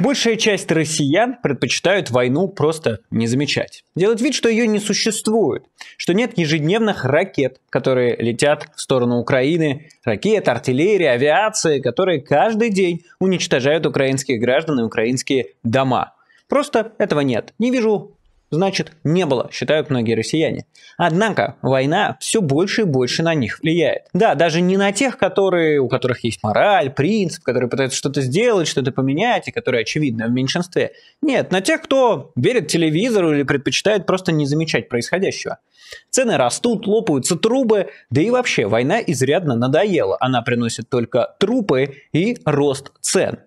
Большая часть россиян предпочитают войну просто не замечать. Делать вид, что ее не существует, что нет ежедневных ракет, которые летят в сторону Украины, ракет, артиллерии, авиации, которые каждый день уничтожают украинских граждан и украинские дома. Просто этого нет. Не вижу значит не было, считают многие россияне. Однако война все больше и больше на них влияет. Да, даже не на тех, которые, у которых есть мораль, принцип, которые пытаются что-то сделать, что-то поменять, и которые, очевидно, в меньшинстве. Нет, на тех, кто верит телевизору или предпочитает просто не замечать происходящего. Цены растут, лопаются трубы, да и вообще война изрядно надоела. Она приносит только трупы и рост цен.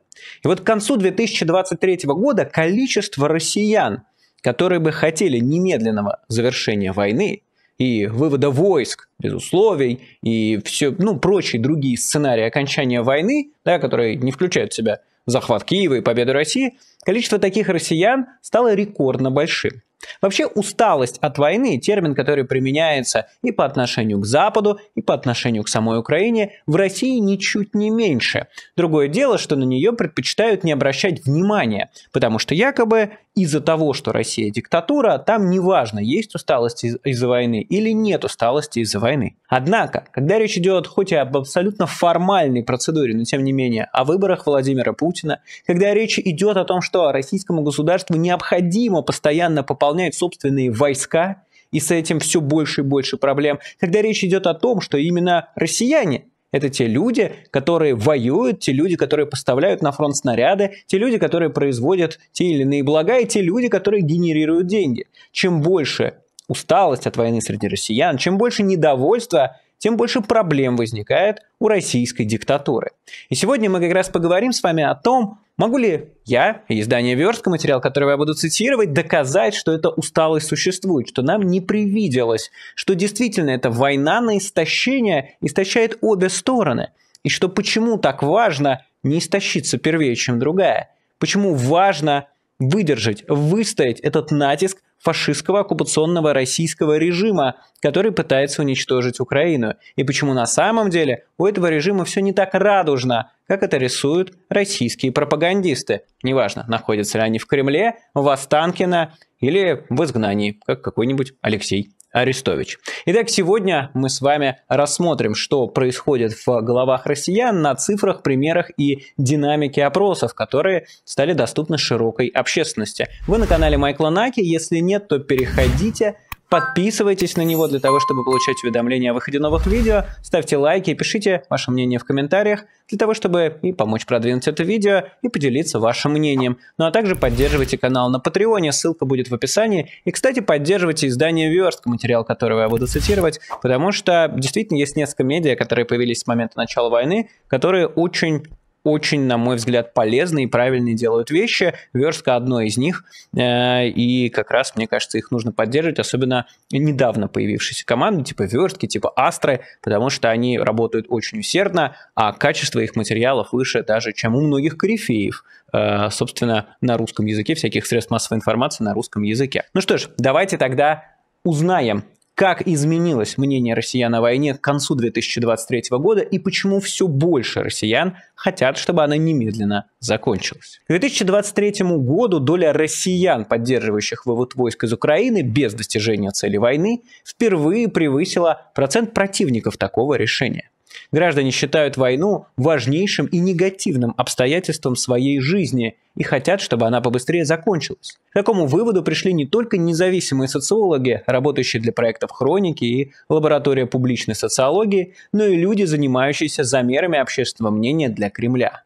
И вот к концу 2023 года количество россиян, которые бы хотели немедленного завершения войны и вывода войск без условий и все, ну, прочие другие сценарии окончания войны, да, которые не включают в себя захват Киева и победу России, количество таких россиян стало рекордно большим. Вообще усталость от войны – термин, который применяется и по отношению к Западу, и по отношению к самой Украине, в России ничуть не меньше. Другое дело, что на нее предпочитают не обращать внимания, потому что якобы из-за того, что Россия диктатура, там неважно, есть усталость из- из-за войны или нет усталости из-за войны. Однако, когда речь идет хоть и об абсолютно формальной процедуре, но тем не менее, о выборах Владимира Путина, когда речь идет о том, что российскому государству необходимо постоянно пополнять собственные войска, и с этим все больше и больше проблем, когда речь идет о том, что именно россияне это те люди, которые воюют, те люди, которые поставляют на фронт снаряды, те люди, которые производят те или иные блага, и те люди, которые генерируют деньги. Чем больше усталость от войны среди россиян, чем больше недовольства тем больше проблем возникает у российской диктатуры. И сегодня мы как раз поговорим с вами о том, могу ли я и издание «Верстка», материал, который я буду цитировать, доказать, что эта усталость существует, что нам не привиделось, что действительно эта война на истощение истощает обе стороны, и что почему так важно не истощиться первее, чем другая, почему важно выдержать, выстоять этот натиск фашистского оккупационного российского режима, который пытается уничтожить Украину, и почему на самом деле у этого режима все не так радужно, как это рисуют российские пропагандисты. Неважно, находятся ли они в Кремле, в Останкино или в изгнании, как какой-нибудь Алексей Арестович. Итак, сегодня мы с вами рассмотрим, что происходит в головах россиян на цифрах, примерах и динамике опросов, которые стали доступны широкой общественности. Вы на канале Майкла Наки, если нет, то переходите, Подписывайтесь на него для того, чтобы получать уведомления о выходе новых видео, ставьте лайки и пишите ваше мнение в комментариях, для того, чтобы и помочь продвинуть это видео и поделиться вашим мнением. Ну а также поддерживайте канал на Патреоне, ссылка будет в описании. И, кстати, поддерживайте издание Верстк, материал которого я буду цитировать, потому что действительно есть несколько медиа, которые появились с момента начала войны, которые очень очень, на мой взгляд, полезные и правильные делают вещи. Верстка одно из них, э, и как раз, мне кажется, их нужно поддерживать, особенно недавно появившиеся команды, типа верстки, типа астры, потому что они работают очень усердно, а качество их материалов выше даже, чем у многих корифеев, э, собственно, на русском языке, всяких средств массовой информации на русском языке. Ну что ж, давайте тогда узнаем, как изменилось мнение россиян о войне к концу 2023 года и почему все больше россиян хотят, чтобы она немедленно закончилась. К 2023 году доля россиян, поддерживающих вывод войск из Украины без достижения цели войны, впервые превысила процент противников такого решения. Граждане считают войну важнейшим и негативным обстоятельством своей жизни и хотят, чтобы она побыстрее закончилась. К такому выводу пришли не только независимые социологи, работающие для проектов хроники и лаборатория публичной социологии, но и люди, занимающиеся замерами общественного мнения для Кремля.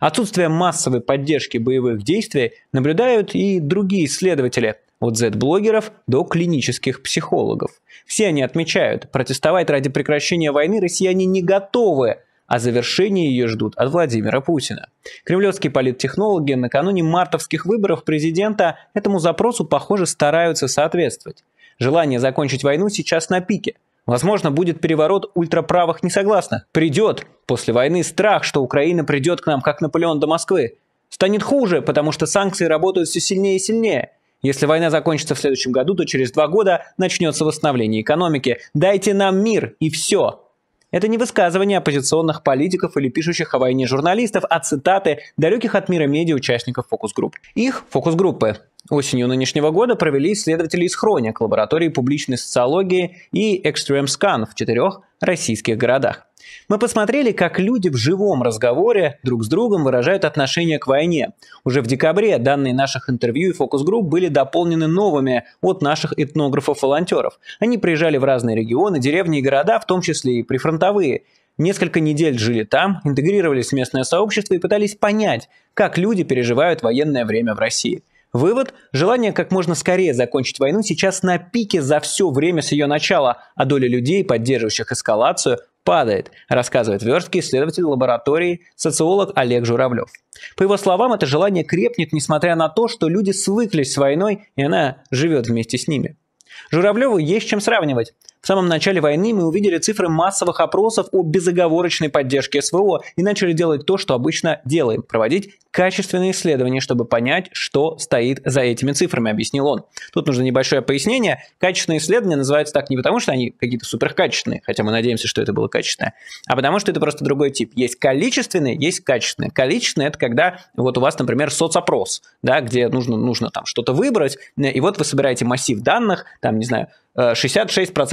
Отсутствие массовой поддержки боевых действий наблюдают и другие исследователи, от Z-блогеров до клинических психологов. Все они отмечают, протестовать ради прекращения войны россияне не готовы, а завершение ее ждут от Владимира Путина. Кремлевские политтехнологи накануне мартовских выборов президента этому запросу, похоже, стараются соответствовать. Желание закончить войну сейчас на пике. Возможно, будет переворот ультраправых несогласных. Придет после войны страх, что Украина придет к нам, как Наполеон до Москвы. Станет хуже, потому что санкции работают все сильнее и сильнее. Если война закончится в следующем году, то через два года начнется восстановление экономики. Дайте нам мир и все. Это не высказывания оппозиционных политиков или пишущих о войне журналистов, а цитаты далеких от мира медиа участников фокус-групп. Их фокус-группы осенью нынешнего года провели исследователи из Хроник, лаборатории публичной социологии и Extreme Scan в четырех российских городах. Мы посмотрели, как люди в живом разговоре друг с другом выражают отношение к войне. Уже в декабре данные наших интервью и фокус-групп были дополнены новыми от наших этнографов-волонтеров. Они приезжали в разные регионы, деревни и города, в том числе и прифронтовые. Несколько недель жили там, интегрировались в местное сообщество и пытались понять, как люди переживают военное время в России. Вывод – желание как можно скорее закончить войну сейчас на пике за все время с ее начала, а доля людей, поддерживающих эскалацию, падает, рассказывает версткий исследователь лаборатории социолог Олег Журавлев. По его словам, это желание крепнет, несмотря на то, что люди свыклись с войной, и она живет вместе с ними. Журавлеву есть чем сравнивать. В самом начале войны мы увидели цифры массовых опросов о безоговорочной поддержке СВО и начали делать то, что обычно делаем – проводить качественные исследования, чтобы понять, что стоит за этими цифрами, объяснил он. Тут нужно небольшое пояснение. Качественные исследования называются так не потому, что они какие-то суперкачественные, хотя мы надеемся, что это было качественное, а потому что это просто другой тип. Есть количественные, есть качественные. Количественные – это когда вот у вас, например, соцопрос, да, где нужно, нужно там что-то выбрать, и вот вы собираете массив данных, там, не знаю, 66%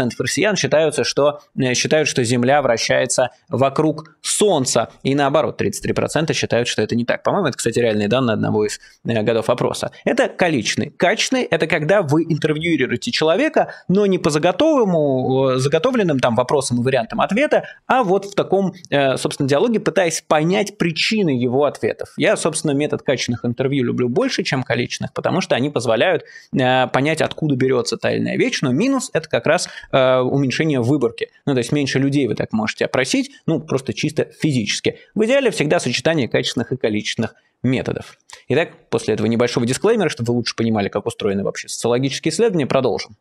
э, россиян считаются, что, э, считают, что Земля вращается вокруг Солнца. И наоборот, 33% считают, что это не так. По-моему, это, кстати, реальные данные одного из э, годов опроса. Это количественный. Качественный – это когда вы интервьюируете человека, но не по заготовому, заготовленным там вопросам и вариантам ответа, а вот в таком, собственно, диалоге, пытаясь понять причины его ответов. Я, собственно, метод качественных интервью люблю больше, чем количных, потому что они позволяют понять, откуда берется тайная или иная вещь, но минус минус – это как раз э, уменьшение выборки. Ну, то есть меньше людей вы так можете опросить, ну, просто чисто физически. В идеале всегда сочетание качественных и количественных методов. Итак, после этого небольшого дисклеймера, чтобы вы лучше понимали, как устроены вообще социологические исследования, продолжим.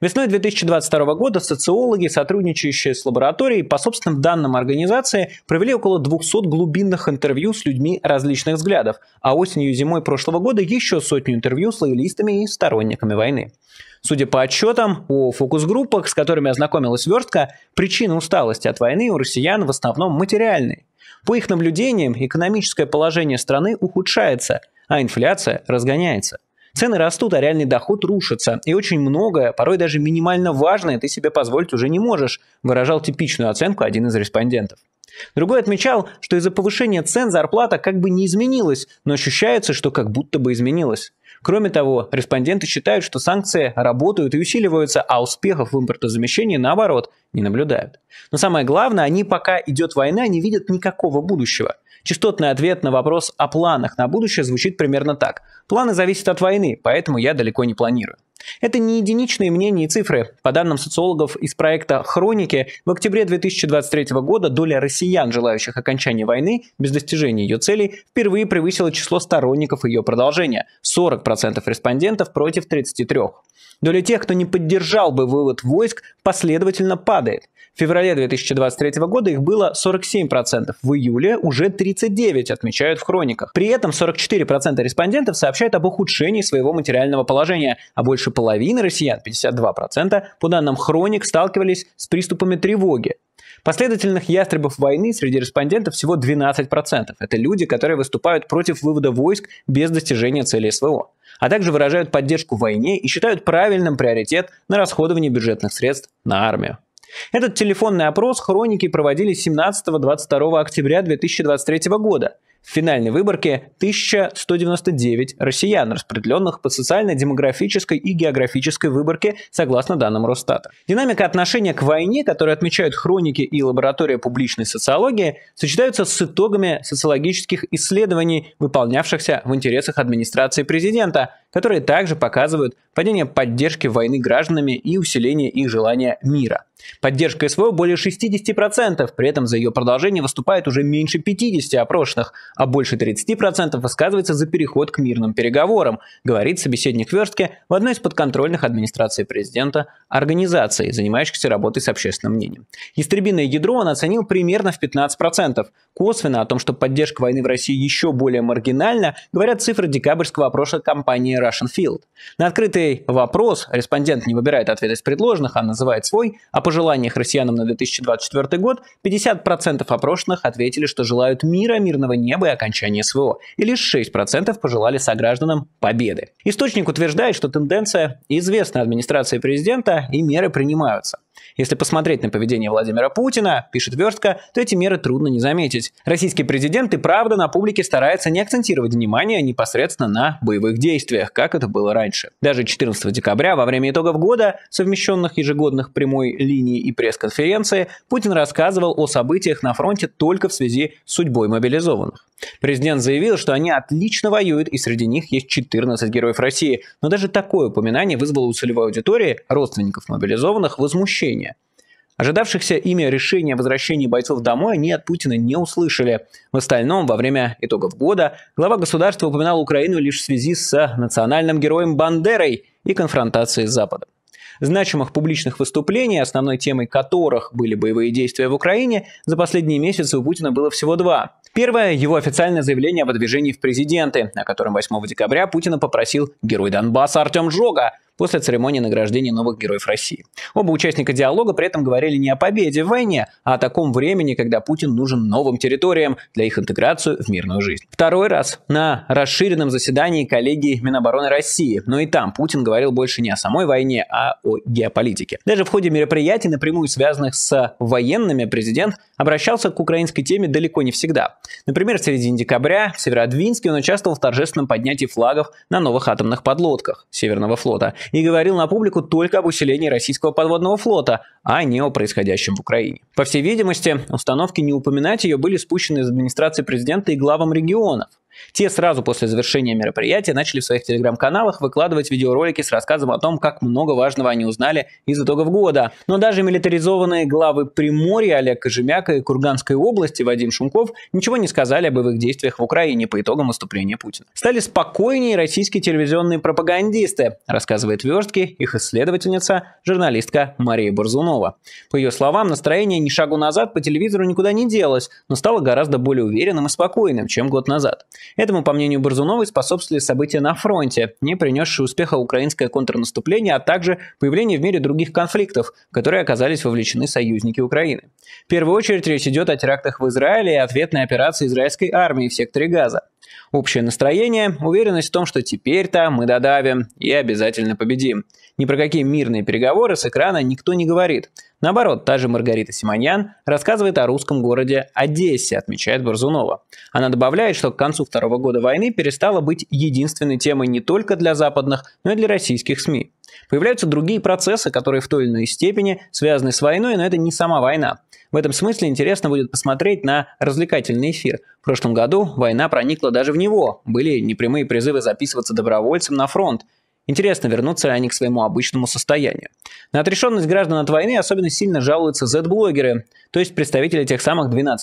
Весной 2022 года социологи, сотрудничающие с лабораторией, по собственным данным организации, провели около 200 глубинных интервью с людьми различных взглядов, а осенью и зимой прошлого года еще сотню интервью с лоялистами и сторонниками войны. Судя по отчетам о фокус-группах, с которыми ознакомилась Вертка, причины усталости от войны у россиян в основном материальные. По их наблюдениям, экономическое положение страны ухудшается, а инфляция разгоняется. Цены растут, а реальный доход рушится. И очень многое, порой даже минимально важное, ты себе позволить уже не можешь, выражал типичную оценку один из респондентов. Другой отмечал, что из-за повышения цен зарплата как бы не изменилась, но ощущается, что как будто бы изменилась. Кроме того, респонденты считают, что санкции работают и усиливаются, а успехов в импортозамещении, наоборот, не наблюдают. Но самое главное, они пока идет война, не видят никакого будущего. Частотный ответ на вопрос о планах на будущее звучит примерно так. Планы зависят от войны, поэтому я далеко не планирую. Это не единичные мнения и цифры. По данным социологов из проекта «Хроники», в октябре 2023 года доля россиян, желающих окончания войны без достижения ее целей, впервые превысила число сторонников ее продолжения – 40% респондентов против 33%. Доля тех, кто не поддержал бы вывод войск, последовательно падает. В феврале 2023 года их было 47%, в июле уже 39% отмечают в хрониках. При этом 44% респондентов сообщают об ухудшении своего материального положения, а больше больше половины россиян, 52%, по данным Хроник, сталкивались с приступами тревоги. Последовательных ястребов войны среди респондентов всего 12%. Это люди, которые выступают против вывода войск без достижения цели СВО, а также выражают поддержку войне и считают правильным приоритет на расходование бюджетных средств на армию. Этот телефонный опрос хроники проводили 17-22 октября 2023 года. В финальной выборке 1199 россиян, распределенных по социальной, демографической и географической выборке, согласно данным Росстата. Динамика отношения к войне, которую отмечают хроники и лаборатория публичной социологии, сочетаются с итогами социологических исследований, выполнявшихся в интересах администрации президента, которые также показывают падение поддержки войны гражданами и усиление их желания мира. Поддержка СВО более 60%, при этом за ее продолжение выступает уже меньше 50 опрошенных, а больше 30% высказывается за переход к мирным переговорам, говорит собеседник Верстке в одной из подконтрольных администрации президента организации, занимающихся работой с общественным мнением. Истребиное ядро он оценил примерно в 15%. Косвенно о том, что поддержка войны в России еще более маргинальна, говорят цифры декабрьского опроса компании Russian Field. На открытый вопрос респондент не выбирает ответ из предложенных, а называет свой. О пожеланиях россиянам на 2024 год 50% опрошенных ответили, что желают мира, мирного неба и окончания СВО. И лишь 6% пожелали согражданам победы. Источник утверждает, что тенденция известна администрации президента и меры принимаются. Если посмотреть на поведение Владимира Путина, пишет Верстка, то эти меры трудно не заметить. Российский президент и правда на публике старается не акцентировать внимание непосредственно на боевых действиях, как это было раньше. Даже 14 декабря во время итогов года, совмещенных ежегодных прямой линии и пресс-конференции, Путин рассказывал о событиях на фронте только в связи с судьбой мобилизованных. Президент заявил, что они отлично воюют, и среди них есть 14 героев России. Но даже такое упоминание вызвало у целевой аудитории, родственников мобилизованных, возмущение. Ожидавшихся ими решения о возвращении бойцов домой они от Путина не услышали. В остальном, во время итогов года глава государства упоминал Украину лишь в связи с национальным героем Бандерой и конфронтацией с Западом. Значимых публичных выступлений, основной темой которых были боевые действия в Украине, за последние месяцы у Путина было всего два. Первое – его официальное заявление о выдвижении в президенты, о котором 8 декабря Путина попросил герой Донбасса Артем Жога, после церемонии награждения новых героев России. Оба участника диалога при этом говорили не о победе в войне, а о таком времени, когда Путин нужен новым территориям для их интеграцию в мирную жизнь. Второй раз на расширенном заседании коллегии Минобороны России, но и там Путин говорил больше не о самой войне, а о геополитике. Даже в ходе мероприятий, напрямую связанных с военными, президент обращался к украинской теме далеко не всегда. Например, в середине декабря в Северодвинске он участвовал в торжественном поднятии флагов на новых атомных подлодках Северного флота и говорил на публику только об усилении российского подводного флота, а не о происходящем в Украине. По всей видимости, установки не упоминать ее были спущены из администрации президента и главам регионов. Те сразу после завершения мероприятия начали в своих телеграм-каналах выкладывать видеоролики с рассказом о том, как много важного они узнали из итогов года. Но даже милитаризованные главы Приморья Олег Кожемяка и Курганской области Вадим Шумков ничего не сказали об их действиях в Украине по итогам выступления Путина. Стали спокойнее российские телевизионные пропагандисты, рассказывает Верстки их исследовательница, журналистка Мария Борзунова. По ее словам, настроение ни шагу назад по телевизору никуда не делось, но стало гораздо более уверенным и спокойным, чем год назад. Этому, по мнению Борзуновой, способствовали события на фронте, не принесшие успеха украинское контрнаступление, а также появление в мире других конфликтов, в которые оказались вовлечены союзники Украины. В первую очередь речь идет о терактах в Израиле и ответной операции израильской армии в секторе Газа. Общее настроение – уверенность в том, что теперь-то мы додавим и обязательно победим. Ни про какие мирные переговоры с экрана никто не говорит. Наоборот, та же Маргарита Симоньян рассказывает о русском городе Одессе, отмечает Борзунова. Она добавляет, что к концу второго года войны перестала быть единственной темой не только для западных, но и для российских СМИ. Появляются другие процессы, которые в той или иной степени связаны с войной, но это не сама война. В этом смысле интересно будет посмотреть на развлекательный эфир. В прошлом году война проникла даже в него. Были непрямые призывы записываться добровольцем на фронт. Интересно, вернутся ли они к своему обычному состоянию. На отрешенность граждан от войны особенно сильно жалуются Z-блогеры, то есть представители тех самых 12%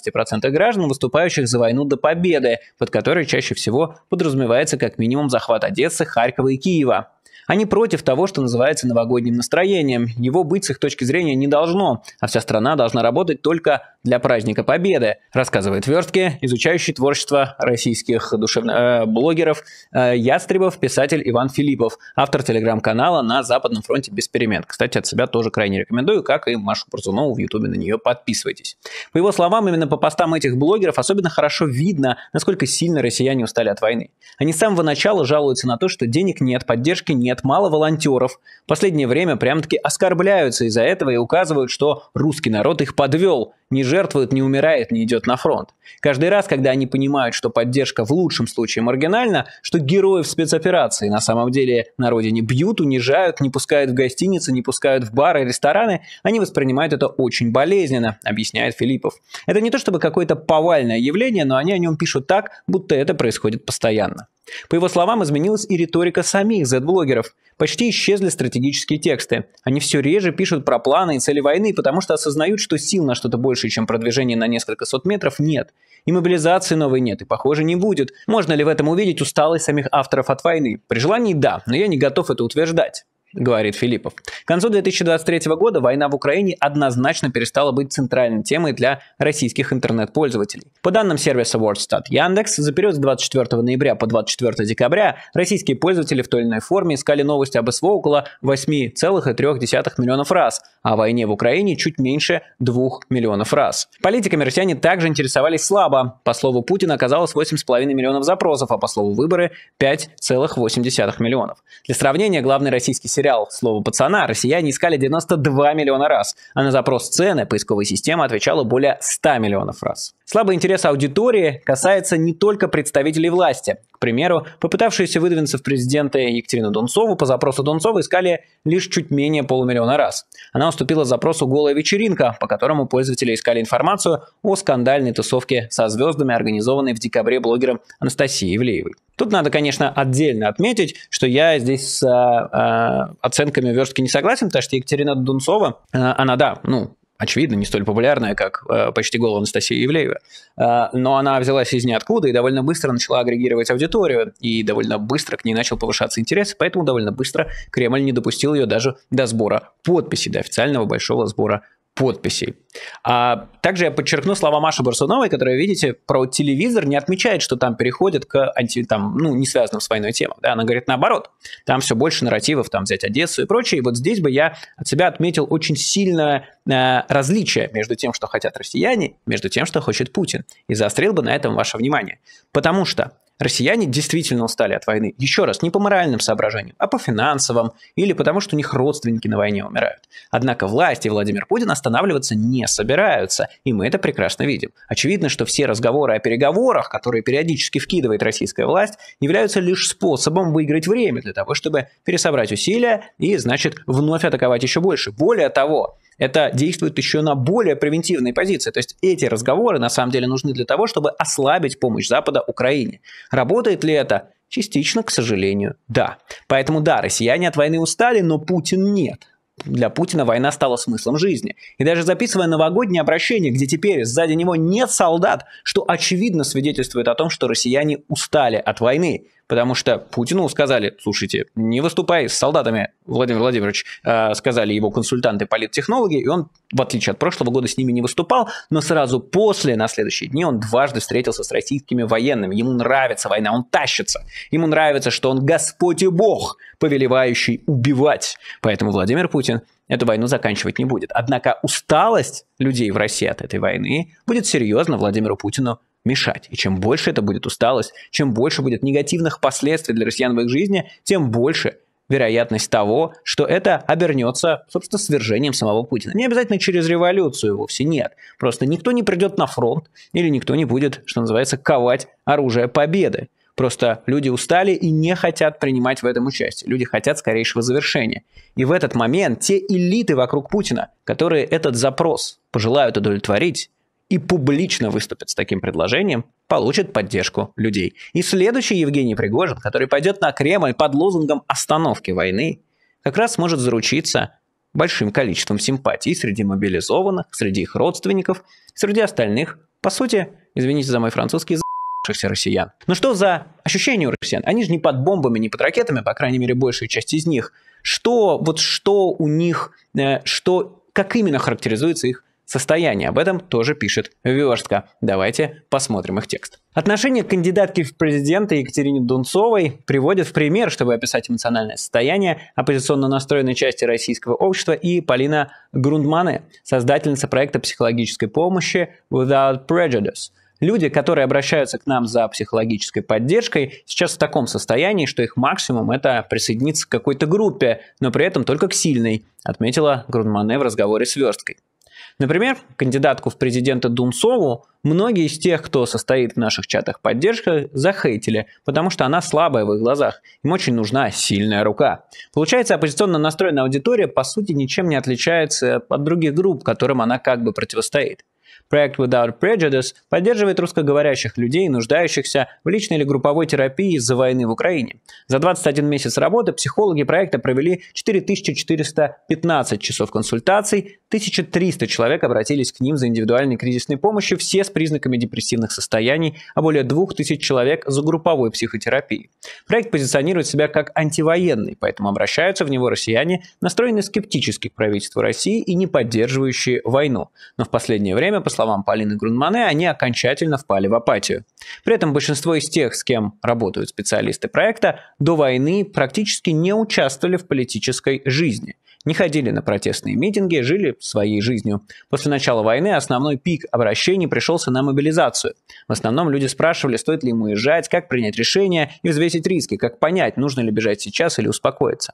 граждан, выступающих за войну до победы, под которой чаще всего подразумевается как минимум захват Одессы, Харькова и Киева. Они против того, что называется новогодним настроением. Его быть с их точки зрения не должно, а вся страна должна работать только для праздника Победы, рассказывает Верстке, изучающий творчество российских душевных э, блогеров э, Ястребов, писатель Иван Филиппов, автор телеграм-канала «На Западном фронте без перемен». Кстати, от себя тоже крайне рекомендую, как и Машу Парзунову в Ютубе, на нее подписывайтесь. По его словам, именно по постам этих блогеров особенно хорошо видно, насколько сильно россияне устали от войны. Они с самого начала жалуются на то, что денег нет, поддержки нет, нет, мало волонтеров. последнее время прям-таки оскорбляются из-за этого и указывают, что русский народ их подвел, не жертвует, не умирает, не идет на фронт. Каждый раз, когда они понимают, что поддержка в лучшем случае маргинальна, что героев спецоперации на самом деле на родине бьют, унижают, не пускают в гостиницы, не пускают в бары, рестораны, они воспринимают это очень болезненно, объясняет Филиппов. Это не то чтобы какое-то повальное явление, но они о нем пишут так, будто это происходит постоянно. По его словам, изменилась и риторика самих Z-блогеров. Почти исчезли стратегические тексты. Они все реже пишут про планы и цели войны, потому что осознают, что сил на что-то больше, чем продвижение на несколько сот метров, нет. И мобилизации новой нет, и, похоже, не будет. Можно ли в этом увидеть усталость самих авторов от войны? При желании – да, но я не готов это утверждать говорит Филиппов. К концу 2023 года война в Украине однозначно перестала быть центральной темой для российских интернет-пользователей. По данным сервиса WordStat Яндекс, за период с 24 ноября по 24 декабря российские пользователи в той или иной форме искали новости об СВО около 8,3 миллионов раз, а о войне в Украине чуть меньше 2 миллионов раз. Политиками россияне также интересовались слабо. По слову Путина оказалось 8,5 миллионов запросов, а по слову выборы 5,8 миллионов. Для сравнения, главный российский сериал «Слово пацана» россияне искали 92 миллиона раз, а на запрос цены поисковая система отвечала более 100 миллионов раз. Слабый интерес аудитории касается не только представителей власти. К примеру, попытавшиеся выдвинуться в президенты Екатерину Донцову по запросу Донцова искали лишь чуть менее полумиллиона раз. Она уступила запросу «Голая вечеринка», по которому пользователи искали информацию о скандальной тусовке со звездами, организованной в декабре блогером Анастасией Ивлеевой. Тут надо, конечно, отдельно отметить, что я здесь с э, оценками верстки не согласен, потому что Екатерина Дунцова, э, она, да, ну, очевидно, не столь популярная, как э, «Почти голова» Анастасия Евлеева, э, но она взялась из ниоткуда и довольно быстро начала агрегировать аудиторию, и довольно быстро к ней начал повышаться интерес, поэтому довольно быстро Кремль не допустил ее даже до сбора подписей, до официального большого сбора подписей. А также я подчеркну слова Маши Барсуновой, которые, видите, про телевизор не отмечает, что там переходит к анти, там, ну, не связанным с войной темам. Да? Она говорит наоборот, там все больше нарративов, там взять Одессу и прочее. И вот здесь бы я от себя отметил очень сильное э, различие между тем, что хотят россияне, между тем, что хочет Путин. И заострил бы на этом ваше внимание. Потому что Россияне действительно устали от войны. Еще раз, не по моральным соображениям, а по финансовым или потому, что у них родственники на войне умирают. Однако власти Владимир Путин останавливаться не собираются, и мы это прекрасно видим. Очевидно, что все разговоры о переговорах, которые периодически вкидывает российская власть, являются лишь способом выиграть время для того, чтобы пересобрать усилия и, значит, вновь атаковать еще больше. Более того, это действует еще на более превентивной позиции. То есть эти разговоры на самом деле нужны для того, чтобы ослабить помощь Запада Украине. Работает ли это? Частично, к сожалению, да. Поэтому да, россияне от войны устали, но Путин нет для Путина война стала смыслом жизни. И даже записывая новогоднее обращение, где теперь сзади него нет солдат, что очевидно свидетельствует о том, что россияне устали от войны потому что Путину сказали, слушайте, не выступай с солдатами, Владимир Владимирович, э, сказали его консультанты политтехнологи, и он, в отличие от прошлого года, с ними не выступал, но сразу после, на следующие дни, он дважды встретился с российскими военными. Ему нравится война, он тащится. Ему нравится, что он Господь и Бог, повелевающий убивать. Поэтому Владимир Путин эту войну заканчивать не будет. Однако усталость людей в России от этой войны будет серьезно Владимиру Путину мешать. И чем больше это будет усталость, чем больше будет негативных последствий для россиян в их жизни, тем больше вероятность того, что это обернется, собственно, свержением самого Путина. Не обязательно через революцию, вовсе нет. Просто никто не придет на фронт или никто не будет, что называется, ковать оружие победы. Просто люди устали и не хотят принимать в этом участие. Люди хотят скорейшего завершения. И в этот момент те элиты вокруг Путина, которые этот запрос пожелают удовлетворить, и публично выступит с таким предложением, получит поддержку людей. И следующий Евгений Пригожин, который пойдет на Кремль под лозунгом остановки войны, как раз может заручиться большим количеством симпатий среди мобилизованных, среди их родственников, среди остальных, по сути, извините за мой французский, за россиян. Но ну что за ощущение у россиян? Они же не под бомбами, не под ракетами, по крайней мере, большая часть из них. Что, вот что у них, э, что, как именно характеризуется их состояние. Об этом тоже пишет Верстка. Давайте посмотрим их текст. Отношение кандидатке в президенты Екатерине Дунцовой приводит в пример, чтобы описать эмоциональное состояние оппозиционно настроенной части российского общества и Полина Грундмане, создательница проекта психологической помощи Without Prejudice. Люди, которые обращаются к нам за психологической поддержкой, сейчас в таком состоянии, что их максимум это присоединиться к какой-то группе, но при этом только к сильной, отметила Грудмане в разговоре с Версткой. Например, кандидатку в президента Дунцову многие из тех, кто состоит в наших чатах поддержки, захейтили, потому что она слабая в их глазах. Им очень нужна сильная рука. Получается, оппозиционно настроенная аудитория, по сути, ничем не отличается от других групп, которым она как бы противостоит. Проект Without Prejudice поддерживает русскоговорящих людей, нуждающихся в личной или групповой терапии из-за войны в Украине. За 21 месяц работы психологи проекта провели 4415 часов консультаций, 1300 человек обратились к ним за индивидуальной кризисной помощью, все с признаками депрессивных состояний, а более 2000 человек за групповой психотерапией. Проект позиционирует себя как антивоенный, поэтому обращаются в него россияне, настроенные скептически к правительству России и не поддерживающие войну. Но в последнее время, по словам Полины Грунмане, они окончательно впали в апатию. При этом большинство из тех, с кем работают специалисты проекта, до войны практически не участвовали в политической жизни – не ходили на протестные митинги, жили своей жизнью. После начала войны основной пик обращений пришелся на мобилизацию. В основном люди спрашивали, стоит ли им уезжать, как принять решение и взвесить риски, как понять, нужно ли бежать сейчас или успокоиться.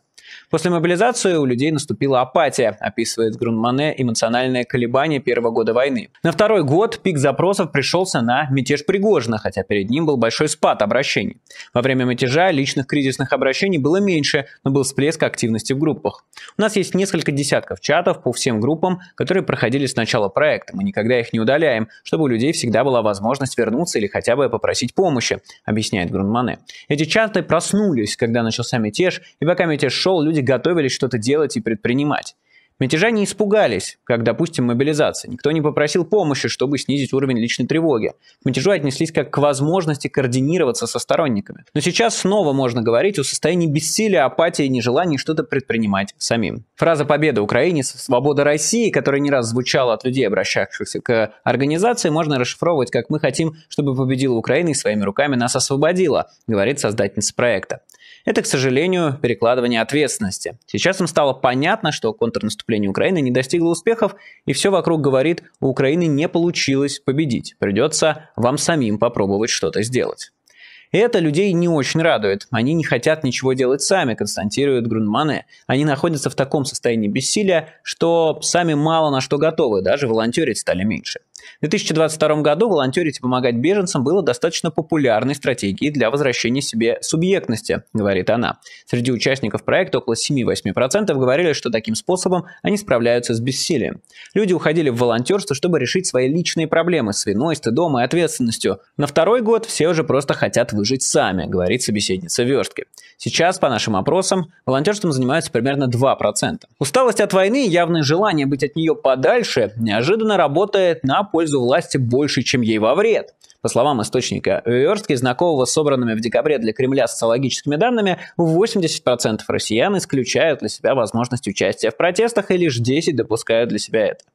После мобилизации у людей наступила апатия, описывает Грунмане эмоциональное колебание первого года войны. На второй год пик запросов пришелся на мятеж Пригожина, хотя перед ним был большой спад обращений. Во время мятежа личных кризисных обращений было меньше, но был всплеск активности в группах. У нас нас есть несколько десятков чатов по всем группам, которые проходили с начала проекта. Мы никогда их не удаляем, чтобы у людей всегда была возможность вернуться или хотя бы попросить помощи, объясняет Грунмане. Эти чаты проснулись, когда начался мятеж, и пока мятеж шел, люди готовились что-то делать и предпринимать. Мятежане испугались, как, допустим, мобилизация. Никто не попросил помощи, чтобы снизить уровень личной тревоги. К мятежу отнеслись как к возможности координироваться со сторонниками. Но сейчас снова можно говорить о состоянии бессилия, апатии и нежелании что-то предпринимать самим. Фраза «Победа Украине», «Свобода России», которая не раз звучала от людей, обращавшихся к организации, можно расшифровывать как «Мы хотим, чтобы победила Украина и своими руками нас освободила», говорит создательница проекта. Это, к сожалению, перекладывание ответственности. Сейчас им стало понятно, что контрнаступление Украины не достигло успехов, и все вокруг говорит, у Украины не получилось победить, придется вам самим попробовать что-то сделать. И это людей не очень радует. Они не хотят ничего делать сами, констатируют Грунманы. Они находятся в таком состоянии бессилия, что сами мало на что готовы, даже волонтерить стали меньше. В 2022 году волонтерить и помогать беженцам было достаточно популярной стратегией для возвращения себе субъектности, говорит она. Среди участников проекта около 7-8% говорили, что таким способом они справляются с бессилием. Люди уходили в волонтерство, чтобы решить свои личные проблемы с виной, стыдом и ответственностью. На второй год все уже просто хотят выжить сами, говорит собеседница Верстки. Сейчас, по нашим опросам, волонтерством занимаются примерно 2%. Усталость от войны и явное желание быть от нее подальше неожиданно работает на пользу власти больше, чем ей во вред. По словам источника Верстки, знакомого с собранными в декабре для Кремля социологическими данными, 80% россиян исключают для себя возможность участия в протестах и лишь 10 допускают для себя это.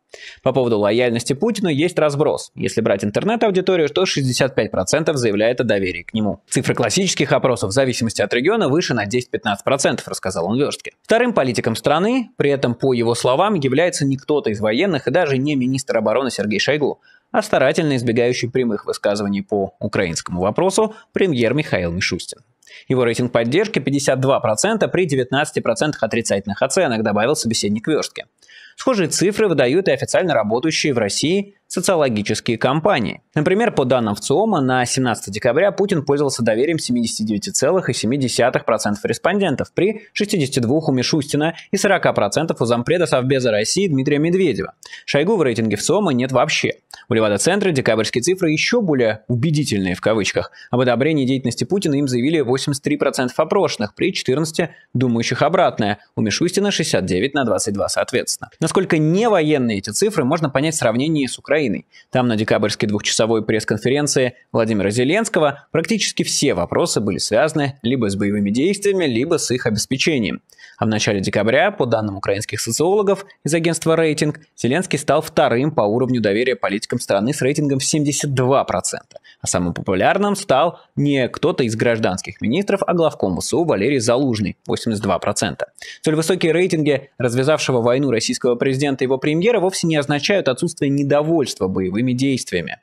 По поводу лояльности Путину есть разброс. Если брать интернет-аудиторию, то 65% заявляет о доверии к нему. Цифры классических опросов в зависимости от региона выше на 10-15%, рассказал он Верстке. Вторым политиком страны, при этом, по его словам, является не кто-то из военных и даже не министр обороны Сергей Шойгу, а старательно избегающий прямых высказываний по украинскому вопросу премьер Михаил Мишустин. Его рейтинг поддержки 52% при 19% отрицательных оценок, добавил собеседник Верстке. Схожие цифры выдают и официально работающие в России социологические компании. Например, по данным ВЦИОМа, на 17 декабря Путин пользовался доверием 79,7% респондентов при 62 у Мишустина и 40% у зампреда Совбеза России Дмитрия Медведева. Шойгу в рейтинге ВЦИОМа нет вообще. У Левада-центра декабрьские цифры еще более «убедительные» в кавычках. Об одобрении деятельности Путина им заявили 83% опрошенных при 14 думающих обратное. У Мишустина 69 на 22 соответственно. Насколько не военные эти цифры, можно понять в сравнении с Украиной Украиной. Там на декабрьской двухчасовой пресс-конференции Владимира Зеленского практически все вопросы были связаны либо с боевыми действиями, либо с их обеспечением. А в начале декабря, по данным украинских социологов из агентства «Рейтинг», Зеленский стал вторым по уровню доверия политикам страны с рейтингом в 72%. А самым популярным стал не кто-то из гражданских министров, а главком ВСУ Валерий Залужный – 82%. Столь высокие рейтинги развязавшего войну российского президента и его премьера вовсе не означают отсутствие недовольства боевыми действиями.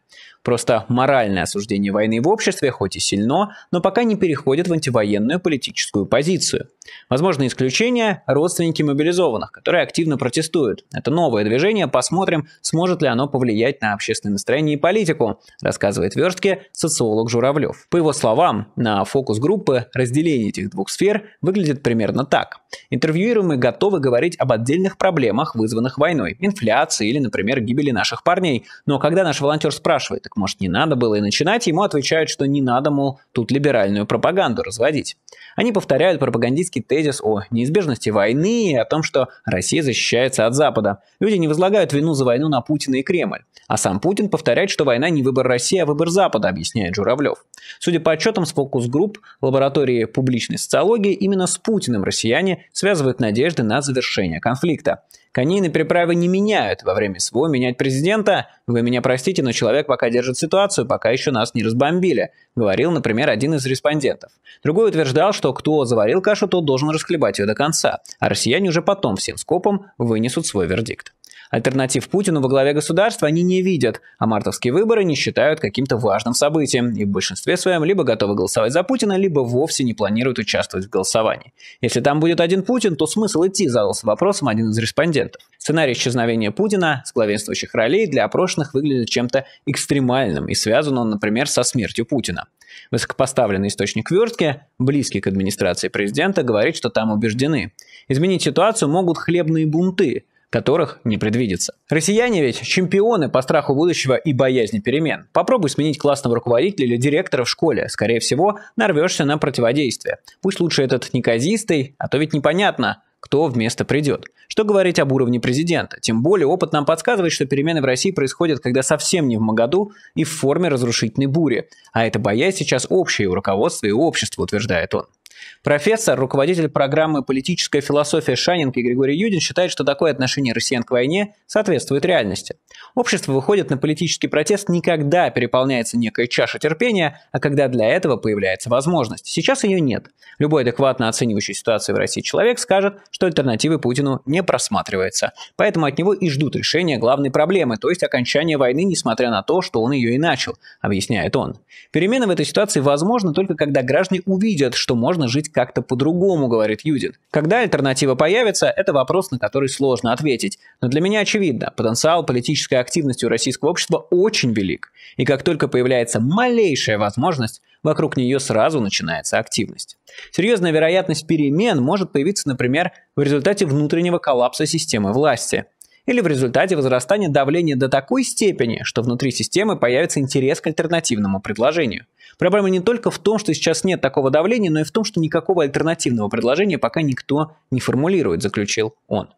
Просто моральное осуждение войны в обществе, хоть и сильно, но пока не переходит в антивоенную политическую позицию. Возможно, исключение – родственники мобилизованных, которые активно протестуют. Это новое движение, посмотрим, сможет ли оно повлиять на общественное настроение и политику, рассказывает Верстке социолог Журавлев. По его словам, на фокус группы разделение этих двух сфер выглядит примерно так. Интервьюируемые готовы говорить об отдельных проблемах, вызванных войной, инфляции или, например, гибели наших парней. Но когда наш волонтер спрашивает, может, не надо было и начинать, ему отвечают, что не надо, мол, тут либеральную пропаганду разводить. Они повторяют пропагандистский тезис о неизбежности войны и о том, что Россия защищается от Запада. Люди не возлагают вину за войну на Путина и Кремль. А сам Путин повторяет, что война не выбор России, а выбор Запада, объясняет Журавлев. Судя по отчетам с фокус-групп лаборатории публичной социологии, именно с Путиным россияне связывают надежды на завершение конфликта. Коней на переправы не меняют. Во время СВО менять президента, вы меня простите, но человек пока держит ситуацию, пока еще нас не разбомбили, говорил, например, один из респондентов. Другой утверждал, что кто заварил кашу, тот должен расхлебать ее до конца, а россияне уже потом всем скопом вынесут свой вердикт. Альтернатив Путину во главе государства они не видят, а мартовские выборы не считают каким-то важным событием и в большинстве своем либо готовы голосовать за Путина, либо вовсе не планируют участвовать в голосовании. Если там будет один Путин, то смысл идти, задался вопросом один из респондентов президентов. Сценарий исчезновения Путина с главенствующих ролей для опрошенных выглядит чем-то экстремальным и связан он, например, со смертью Путина. Высокопоставленный источник Вертки, близкий к администрации президента, говорит, что там убеждены. Изменить ситуацию могут хлебные бунты, которых не предвидится. Россияне ведь чемпионы по страху будущего и боязни перемен. Попробуй сменить классного руководителя или директора в школе. Скорее всего, нарвешься на противодействие. Пусть лучше этот неказистый, а то ведь непонятно, кто вместо придет. Что говорить об уровне президента? Тем более опыт нам подсказывает, что перемены в России происходят, когда совсем не в Магаду и в форме разрушительной бури. А это боясь сейчас общее у руководства и общества, утверждает он. Профессор, руководитель программы «Политическая философия» Шанинг и Григорий Юдин считает, что такое отношение россиян к войне соответствует реальности. Общество выходит на политический протест не когда переполняется некая чаша терпения, а когда для этого появляется возможность. Сейчас ее нет. Любой адекватно оценивающий ситуацию в России человек скажет, что альтернативы Путину не просматривается. Поэтому от него и ждут решения главной проблемы, то есть окончания войны, несмотря на то, что он ее и начал, объясняет он. Перемены в этой ситуации возможны только когда граждане увидят, что можно жить как-то по-другому, говорит Юдин. Когда альтернатива появится, это вопрос, на который сложно ответить. Но для меня очевидно, потенциал политической активности у российского общества очень велик. И как только появляется малейшая возможность, вокруг нее сразу начинается активность. Серьезная вероятность перемен может появиться, например, в результате внутреннего коллапса системы власти – или в результате возрастания давления до такой степени, что внутри системы появится интерес к альтернативному предложению. Проблема не только в том, что сейчас нет такого давления, но и в том, что никакого альтернативного предложения пока никто не формулирует, заключил он.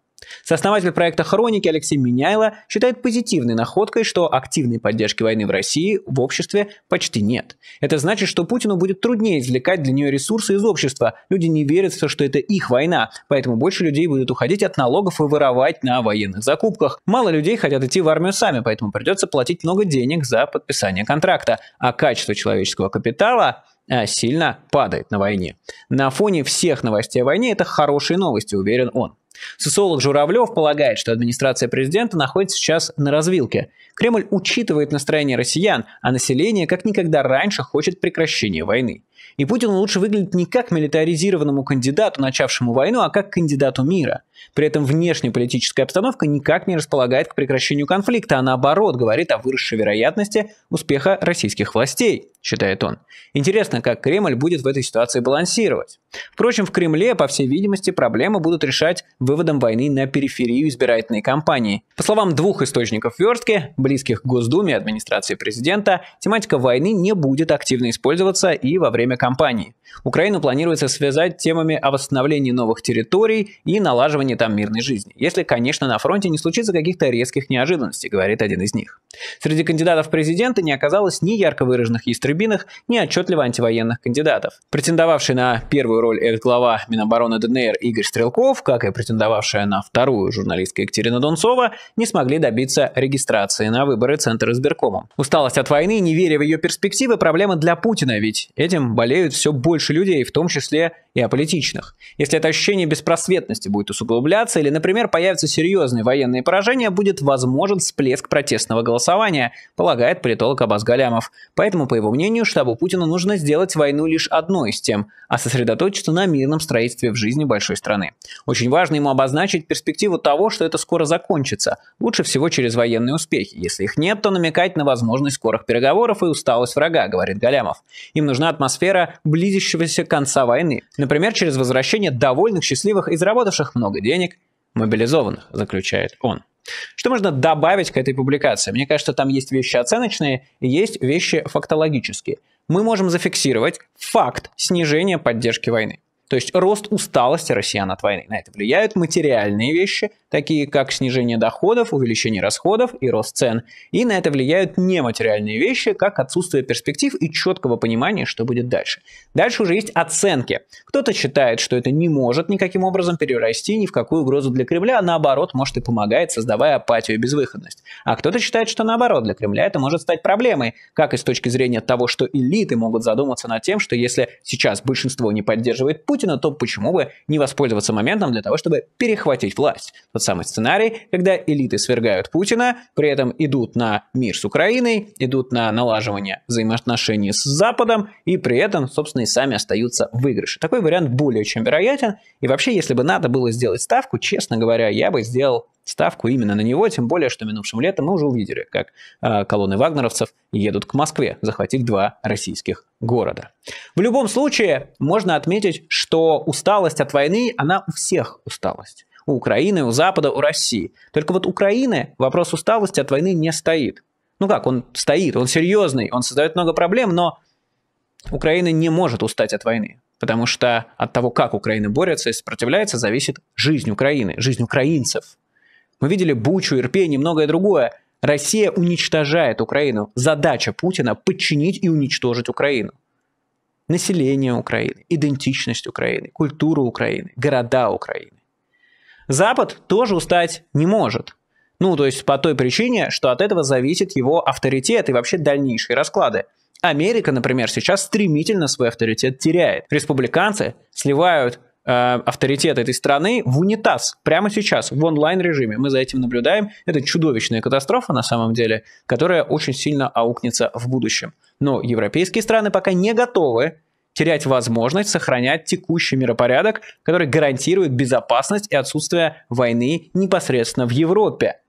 Сооснователь проекта «Хроники» Алексей Миняйло считает позитивной находкой, что активной поддержки войны в России в обществе почти нет. Это значит, что Путину будет труднее извлекать для нее ресурсы из общества. Люди не верят, в то, что это их война, поэтому больше людей будут уходить от налогов и воровать на военных закупках. Мало людей хотят идти в армию сами, поэтому придется платить много денег за подписание контракта. А качество человеческого капитала э, сильно падает на войне. На фоне всех новостей о войне это хорошие новости, уверен он. Социолог Журавлев полагает, что администрация президента находится сейчас на развилке. Кремль учитывает настроение россиян, а население как никогда раньше хочет прекращения войны. И Путину лучше выглядеть не как милитаризированному кандидату, начавшему войну, а как кандидату мира. При этом внешняя политическая обстановка никак не располагает к прекращению конфликта, а наоборот говорит о выросшей вероятности успеха российских властей, считает он. Интересно, как Кремль будет в этой ситуации балансировать. Впрочем, в Кремле, по всей видимости, проблемы будут решать выводом войны на периферию избирательной кампании. По словам двух источников верстки, близких к Госдуме и администрации президента, тематика войны не будет активно использоваться и во время время кампании. Украину планируется связать темами о восстановлении новых территорий и налаживании там мирной жизни, если, конечно, на фронте не случится каких-то резких неожиданностей, говорит один из них. Среди кандидатов в президенты не оказалось ни ярко выраженных ястребиных, ни отчетливо антивоенных кандидатов. Претендовавший на первую роль экс-глава Минобороны ДНР Игорь Стрелков, как и претендовавшая на вторую журналистка Екатерина Донцова, не смогли добиться регистрации на выборы Центра избиркомом. Усталость от войны, не веря в ее перспективы – проблема для Путина, ведь этим болеют все больше людей, в том числе и аполитичных. Если это ощущение беспросветности будет усугубляться или, например, появятся серьезные военные поражения, будет возможен всплеск протестного голосования, полагает политолог Абаз Галямов. Поэтому, по его мнению, штабу Путина нужно сделать войну лишь одной из тем, а сосредоточиться на мирном строительстве в жизни большой страны. Очень важно ему обозначить перспективу того, что это скоро закончится, лучше всего через военные успехи. Если их нет, то намекать на возможность скорых переговоров и усталость врага, говорит Галямов. Им нужна атмосфера атмосфера близящегося конца войны, например, через возвращение довольных, счастливых и заработавших много денег мобилизованных, заключает он. Что можно добавить к этой публикации? Мне кажется, там есть вещи оценочные и есть вещи фактологические. Мы можем зафиксировать факт снижения поддержки войны. То есть рост усталости россиян от войны. На это влияют материальные вещи, такие как снижение доходов, увеличение расходов и рост цен. И на это влияют нематериальные вещи, как отсутствие перспектив и четкого понимания, что будет дальше. Дальше уже есть оценки. Кто-то считает, что это не может никаким образом перерасти ни в какую угрозу для Кремля, а наоборот, может и помогает, создавая апатию и безвыходность. А кто-то считает, что наоборот, для Кремля это может стать проблемой, как и с точки зрения того, что элиты могут задуматься над тем, что если сейчас большинство не поддерживает Путина, Путина, то почему бы не воспользоваться моментом для того, чтобы перехватить власть? Тот самый сценарий, когда элиты свергают Путина, при этом идут на мир с Украиной, идут на налаживание взаимоотношений с Западом, и при этом, собственно, и сами остаются в выигрыше. Такой вариант более чем вероятен. И вообще, если бы надо было сделать ставку, честно говоря, я бы сделал ставку именно на него, тем более, что минувшим летом мы уже увидели, как э, колонны вагнеровцев едут к Москве, захватив два российских города. В любом случае, можно отметить, что усталость от войны, она у всех усталость. У Украины, у Запада, у России. Только вот Украины вопрос усталости от войны не стоит. Ну как, он стоит, он серьезный, он создает много проблем, но Украина не может устать от войны. Потому что от того, как Украина борется и сопротивляется, зависит жизнь Украины, жизнь украинцев. Мы видели Бучу, Ирпень и многое другое. Россия уничтожает Украину. Задача Путина – подчинить и уничтожить Украину. Население Украины, идентичность Украины, культуру Украины, города Украины. Запад тоже устать не может. Ну, то есть по той причине, что от этого зависит его авторитет и вообще дальнейшие расклады. Америка, например, сейчас стремительно свой авторитет теряет. Республиканцы сливают Э, авторитет этой страны в унитаз прямо сейчас, в онлайн-режиме. Мы за этим наблюдаем. Это чудовищная катастрофа на самом деле, которая очень сильно аукнется в будущем. Но европейские страны пока не готовы терять возможность сохранять текущий миропорядок, который гарантирует безопасность и отсутствие войны непосредственно в Европе.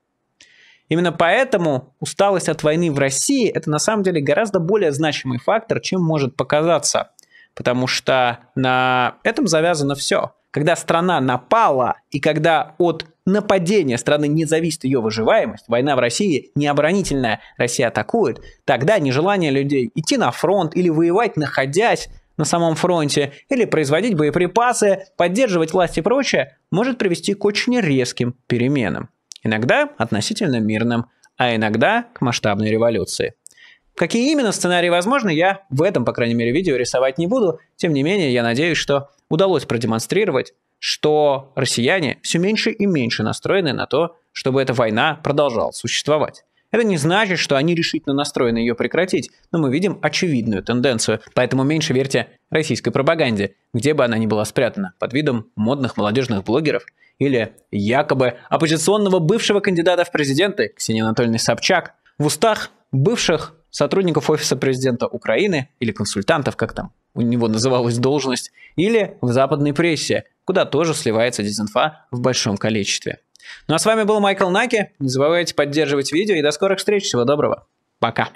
Именно поэтому усталость от войны в России – это на самом деле гораздо более значимый фактор, чем может показаться – потому что на этом завязано все. Когда страна напала, и когда от нападения страны не зависит ее выживаемость, война в России необоронительная, Россия атакует, тогда нежелание людей идти на фронт или воевать, находясь на самом фронте, или производить боеприпасы, поддерживать власть и прочее, может привести к очень резким переменам. Иногда относительно мирным, а иногда к масштабной революции. Какие именно сценарии возможны, я в этом, по крайней мере, видео рисовать не буду. Тем не менее, я надеюсь, что удалось продемонстрировать, что россияне все меньше и меньше настроены на то, чтобы эта война продолжала существовать. Это не значит, что они решительно настроены ее прекратить, но мы видим очевидную тенденцию, поэтому меньше верьте российской пропаганде, где бы она ни была спрятана, под видом модных молодежных блогеров или якобы оппозиционного бывшего кандидата в президенты Ксении Анатольевны Собчак в устах бывших сотрудников Офиса Президента Украины или консультантов, как там у него называлась должность, или в западной прессе, куда тоже сливается дезинфа в большом количестве. Ну а с вами был Майкл Наки. Не забывайте поддерживать видео и до скорых встреч. Всего доброго. Пока.